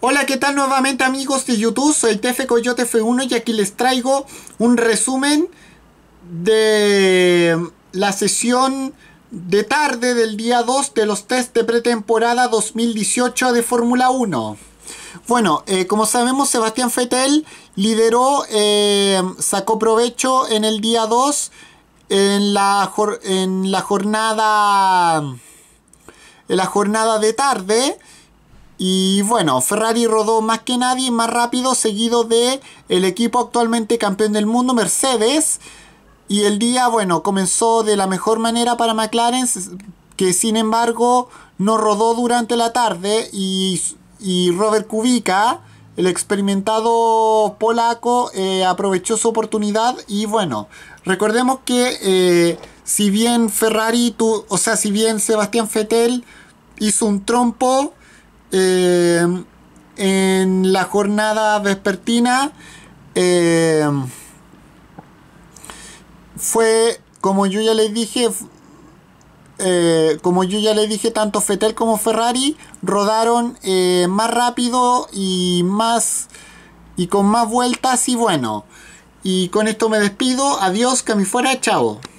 Hola, ¿qué tal nuevamente amigos de YouTube? Soy TF Coyote F1 y aquí les traigo un resumen de la sesión de tarde del día 2 de los test de pretemporada 2018 de Fórmula 1. Bueno, eh, como sabemos, Sebastián Fettel lideró, eh, sacó provecho en el día 2 en la, en la jornada en la jornada de tarde y bueno, Ferrari rodó más que nadie, más rápido, seguido de el equipo actualmente campeón del mundo, Mercedes. Y el día, bueno, comenzó de la mejor manera para McLaren, que sin embargo no rodó durante la tarde. Y, y Robert Kubica, el experimentado polaco, eh, aprovechó su oportunidad. Y bueno, recordemos que eh, si bien Ferrari, o sea, si bien Sebastián Fettel hizo un trompo Em, en la jornada vespertina em, fue, como yo ya les dije, eh, como yo ya les dije, tanto Fetel como Ferrari rodaron eh, más rápido y más y con más vueltas y bueno. Y con esto me despido. Adiós, que a fuera, chao.